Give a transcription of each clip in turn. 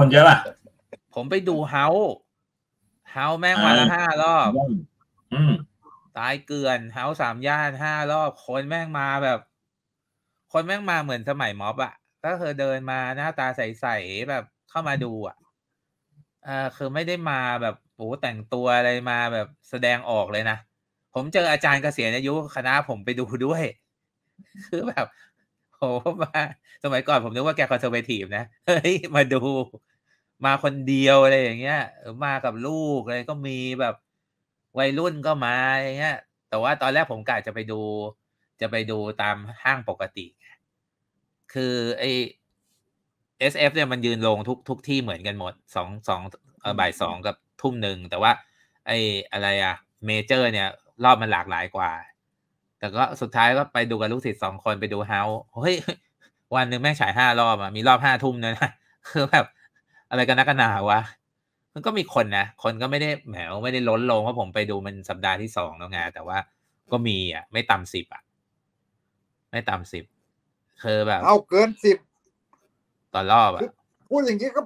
คนเยอะป่ะผมไปดูเฮาเฮาแม่งวันละห้ารอบตายเกื่อนเฮาสามย่านห้ารอบ คนแม่งมาแบบ คนแม่งมาเหมือนสมัยม็อบอะก็คือเดินมาหน้าตาใสๆแบบเข้ามาดูอะเออคือไม่ได้มาแบบโอ้แต่งตัวอะไรมาแบบแสดงออกเลยนะ ผมเจออาจารย์เกษียณอายุ คณะผมไปดูด้วย คือแบบโหมาสมัยก่อนผมนึกว่าแกคอนเซอร์เวทีฟนะเฮ้ยมาดูมาคนเดียวอะไรอย่างเงี้ยมากับลูกอะไรก็มีแบบ วัยรุ่นก็มาอย่างเงี้ย แต่ว่าตอนแรกผมกะจะไปดู จะไปดูตามห้างปกติ คือไอเอสเอฟเนี่ยมันยืนลงทุกทุกที่เหมือนกันหมดสองสองบ่ายสองกับทุ่มหนึ่ง แต่ว่า ไออะไรอะเมเจอร์ เนี่ย รอบมันหลากหลายกว่า แต่ก็สุดท้ายก็ไปดูกับลูกศิษย์สองคนไปดูเฮาเฮ้ยวันหนึ่งแม่งฉายห้ารอบอะมีรอบห้าทุ่มเ่ยนะคือแบบอะไรกันนักกนหนาวะ มันก็มีคนนะ คนก็ไม่ได้แหมไม่ได้ล้นลงเพราะผมไปดูมันสัปดาห์ที่สองแล้วไง แต่ว่าก็มีอ่ะ ไม่ต่ำสิบอ่ะ ไม่ต่ำสิบคือแบบ เอาเกินสิบต่อรอบอ่ะพูดอย่างนี้ก็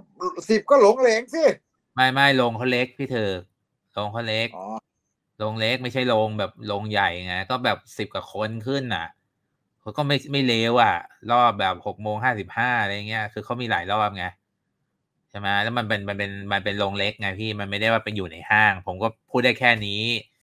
สิบก็หลงเหลงสิ ไม่ไม่ลงเขาเล็กพี่เธอ ลงเขาเล็กลงเล็กไม่ใช่ลงแบบลงใหญ่ไงก็แบบสิบกว่าคนขึ้นอ่ะเขาก็ไม่ไม่เลวอ่ะ รอบแบบหกโมงห้าสิบห้าอะไรเงี้ย คือเขามีหลายรอบไงใช่ไหม แล้วมันเป็นมันเป็น มันเป็นโรงเล็กไงพี่ มันไม่ได้ว่าเป็นอยู่ในห้าง ผมก็พูดได้แค่นี้